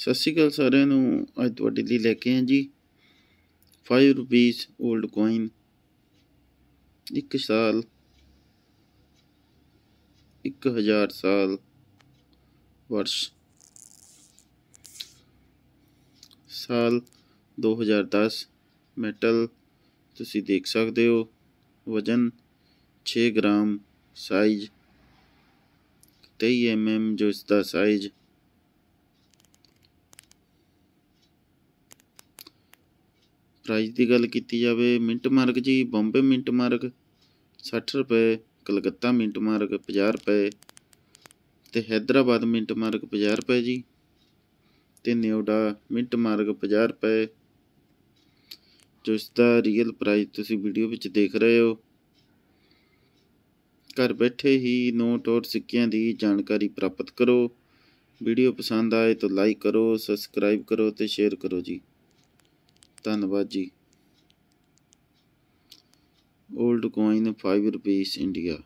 ਸਤਿ ਸ਼੍ਰੀ ਅਕਾਲ ਸਾਰਿਆਂ ਨੂੰ ਅੱਜ ਤੁਹਾਡੇ ਲਈ ਲੈ ਕੇ ਆਏ ਜੀ 5 ਰੁਪੀਸ 올ਡ ਕੋਇਨ ਇੱਕ ਸਾਲ 1000 ਸਾਲ ਵਰਸ਼ ਸਾਲ 2010 ਮੈਟਲ ਤੁਸੀਂ ਦੇਖ ਸਕਦੇ ਹੋ ਵਜਨ 6 ਗ੍ਰਾਮ ਸਾਈਜ਼ 23 ਐਮਐਮ ਜੋ ਇਸ ਦਾ ਸਾਈਜ਼ ਪ੍ਰਾਈਜ਼ ਦੀ ਗੱਲ ਕੀਤੀ ਜਾਵੇ ਮਿੰਟ ਮਾਰਗ ਜੀ ਬੰਬੇ ਮਿੰਟ ਮਾਰਗ 60 ਰੁਪਏ ਕਲਕੱਤਾ ਮਿੰਟ ਮਾਰਗ 50 ਰੁਪਏ ਤੇ ਹైదరాబాద్ ਮਿੰਟ ਮਾਰਗ 50 ਰੁਪਏ ਜੀ ਤੇ ਨਿਊਡਾ ਮਿੰਟ ਮਾਰਗ 50 ਰੁਪਏ ਜੋ ਇਸ ਦਾ ਰੀਅਲ ਪ੍ਰਾਈਸ ਤੁਸੀਂ ਵੀਡੀਓ ਵਿੱਚ ਦੇਖ ਰਹੇ ਹੋ ਘਰ ਬੈਠੇ ਹੀ ਨੋਟ ਔਰ ਸਿੱਕਿਆਂ ਦੀ ਜਾਣਕਾਰੀ ਪ੍ਰਾਪਤ ਕਰੋ ਵੀਡੀਓ ਪਸੰਦ ਆਏ ਤਾਂ ਲਾਈਕ ਕਰੋ ਸਬਸਕ੍ਰਾਈਬ ਕਰੋ ਤੇ ਸ਼ੇਅਰ ਕਰੋ ਜੀ ਧੰਨਵਾਦ ਜੀ 올ਡ ਕੋਇਨ 5 ਰੁਪਏ ਇੰਡੀਆ